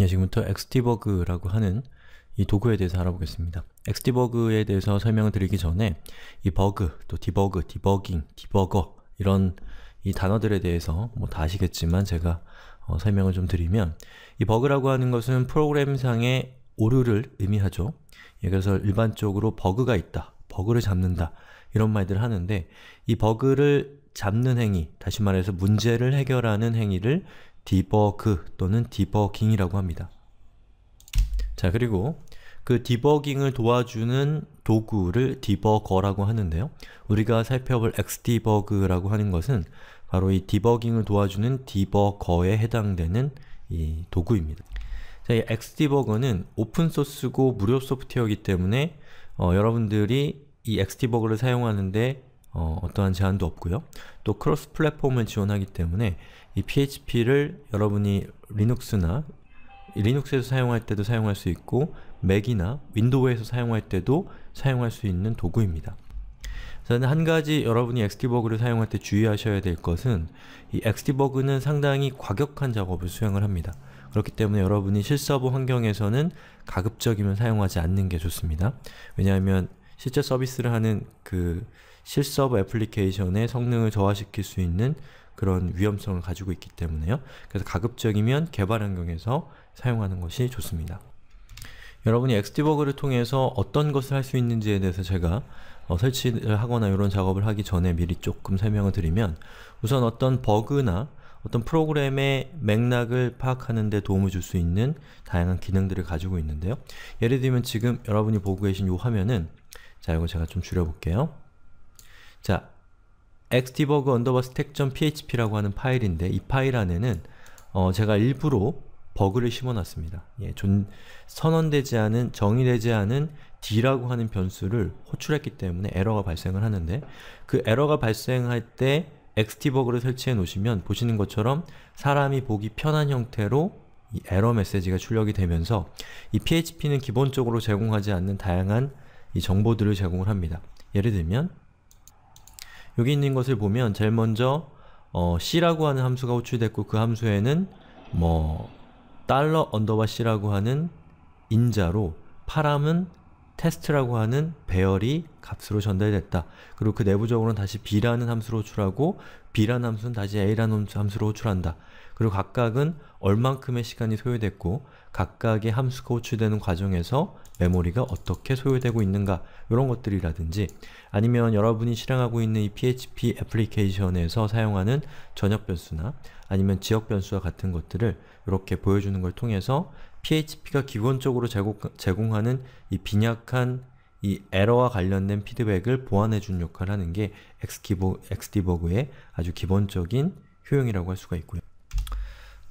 예, 지금부터 엑스티버그라고 하는 이 도구에 대해서 알아보겠습니다. 엑스티버그에 대해서 설명을 드리기 전에 이 버그, 또 디버그, 디버깅, 디버거 이런 이 단어들에 대해서 뭐 다 아시겠지만 제가 어, 설명을 좀 드리면 이 버그라고 하는 것은 프로그램상의 오류를 의미하죠. 예, 그래서 일반적으로 버그가 있다, 버그를 잡는다 이런 말들을 하는데 이 버그를 잡는 행위, 다시 말해서 문제를 해결하는 행위를 디버그 또는 디버깅이라고 합니다. 자, 그리고 그 디버깅을 도와주는 도구를 디버거라고 하는데요. 우리가 살펴볼 xdebug라고 하는 것은 바로 이 디버깅을 도와주는 디버거에 해당되는 이 도구입니다. 자, 이 xdebug는 오픈소스고 무료 소프트웨어이기 때문에 어, 여러분들이 이 xdebug를 사용하는데 어, 떠한 제한도 없고요. 또 크로스 플랫폼을 지원하기 때문에 이 PHP를 여러분이 리눅스나 리눅스에서 사용할 때도 사용할 수 있고 맥이나 윈도우에서 사용할 때도 사용할 수 있는 도구입니다. 저는 한 가지 여러분이 엑스디버그를 사용할 때 주의하셔야 될 것은 이 엑스디버그는 상당히 과격한 작업을 수행을 합니다. 그렇기 때문에 여러분이 실사부 환경에서는 가급적이면 사용하지 않는 게 좋습니다. 왜냐하면 실제 서비스를 하는 그실버 애플리케이션의 성능을 저하시킬 수 있는 그런 위험성을 가지고 있기 때문에요. 그래서 가급적이면 개발 환경에서 사용하는 것이 좋습니다. 여러분이 엑스디버그를 통해서 어떤 것을 할 수 있는지에 대해서 제가 어, 설치를 하거나 이런 작업을 하기 전에 미리 조금 설명을 드리면 우선 어떤 버그나 어떤 프로그램의 맥락을 파악하는 데 도움을 줄 수 있는 다양한 기능들을 가지고 있는데요. 예를 들면 지금 여러분이 보고 계신 이 화면은 자, 이거 제가 좀 줄여볼게요. 자, xdebug u n d e r stack.php라고 하는 파일인데 이 파일 안에는 어, 제가 일부러 버그를 심어놨습니다. 예, 존, 선언되지 않은, 정의되지 않은 d라고 하는 변수를 호출했기 때문에 에러가 발생을 하는데 그 에러가 발생할 때 xdebug를 설치해 놓으시면 보시는 것처럼 사람이 보기 편한 형태로 에러 메시지가 출력이 되면서 이 php는 기본적으로 제공하지 않는 다양한 이 정보들을 제공을 합니다. 예를 들면 여기 있는 것을 보면 제일 먼저 어, c라고 하는 함수가 호출됐고 그 함수에는 뭐 달러 언더바 c라고 하는 인자로 파람은 테스트라고 하는 배열이 값으로 전달됐다. 그리고 그 내부적으로는 다시 b라는 함수로 호출하고 b라는 함수는 다시 a라는 함수로 호출한다. 그리고 각각은 얼만큼의 시간이 소요됐고 각각의 함수가 호출되는 과정에서 메모리가 어떻게 소요되고 있는가 이런 것들이라든지 아니면 여러분이 실행하고 있는 이 PHP 애플리케이션에서 사용하는 전역 변수나 아니면 지역 변수와 같은 것들을 이렇게 보여주는 걸 통해서 PHP가 기본적으로 제공, 하는이 빈약한 이 에러와 관련된 피드백을 보완해준 역할을 하는 게 X기보, x d e b u g 의 아주 기본적인 효용이라고 할 수가 있고요.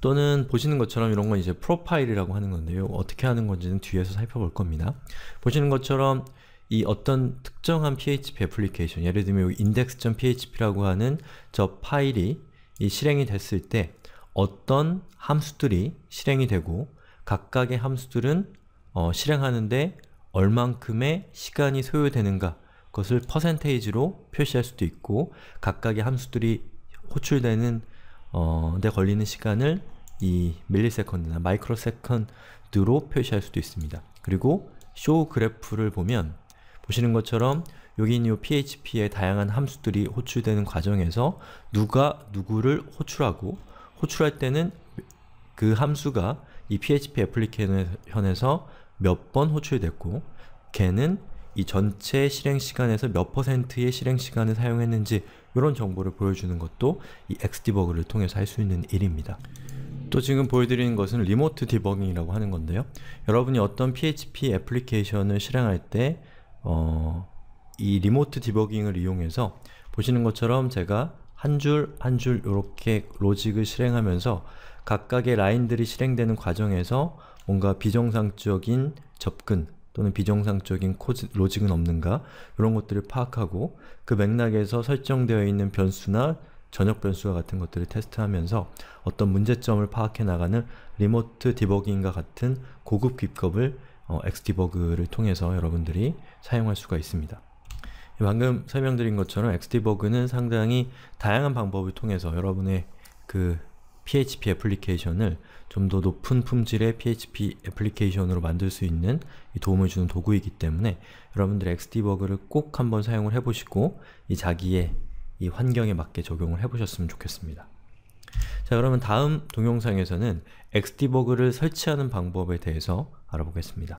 또는 보시는 것처럼 이런 건 이제 프로파일이라고 하는 건데요. 어떻게 하는 건지는 뒤에서 살펴볼 겁니다. 보시는 것처럼 이 어떤 특정한 PHP 애플리케이션, 예를 들면 이 index.php라고 하는 저 파일이 이 실행이 됐을 때 어떤 함수들이 실행이 되고 각각의 함수들은 어, 실행하는데 얼만큼의 시간이 소요되는가 그것을 퍼센테이지로 표시할 수도 있고 각각의 함수들이 호출되는 어, 데 걸리는 시간을 이 밀리세컨드나 마이크로세컨드로 표시할 수도 있습니다. 그리고 show 그래프를 보면 보시는 것처럼 여기 있는 이 php의 다양한 함수들이 호출되는 과정에서 누가 누구를 호출하고 호출할 때는 그 함수가 이 php 애플리케이션에서 몇 번 호출됐고 걔는 이 전체 실행시간에서 몇 퍼센트의 실행시간을 사용했는지 이런 정보를 보여주는 것도 이 x d e b u 를 통해서 할 수 있는 일입니다. 또 지금 보여드리는 것은 리모트 디버깅이라고 하는 건데요. 여러분이 어떤 PHP 애플리케이션을 실행할 때 어, 이 리모트 디버깅을 이용해서 보시는 것처럼 제가 한 줄 한 줄 이렇게 로직을 실행하면서 각각의 라인들이 실행되는 과정에서 뭔가 비정상적인 접근 또는 비정상적인 코지, 로직은 없는가 이런 것들을 파악하고 그 맥락에서 설정되어 있는 변수나 전역 변수와 같은 것들을 테스트하면서 어떤 문제점을 파악해 나가는 리모트 디버깅과 같은 고급 기법을 어, xdebug를 통해서 여러분들이 사용할 수가 있습니다. 방금 설명드린 것처럼 xdebug는 상당히 다양한 방법을 통해서 여러분의 그 PHP 애플리케이션을 좀 더 높은 품질의 PHP 애플리케이션으로 만들 수 있는 도움을 주는 도구이기 때문에 여러분들 xdebug를 꼭 한번 사용을 해보시고 이 자기의 이 환경에 맞게 적용을 해보셨으면 좋겠습니다. 자 그러면 다음 동영상에서는 엑스디버그를 설치하는 방법에 대해서 알아보겠습니다.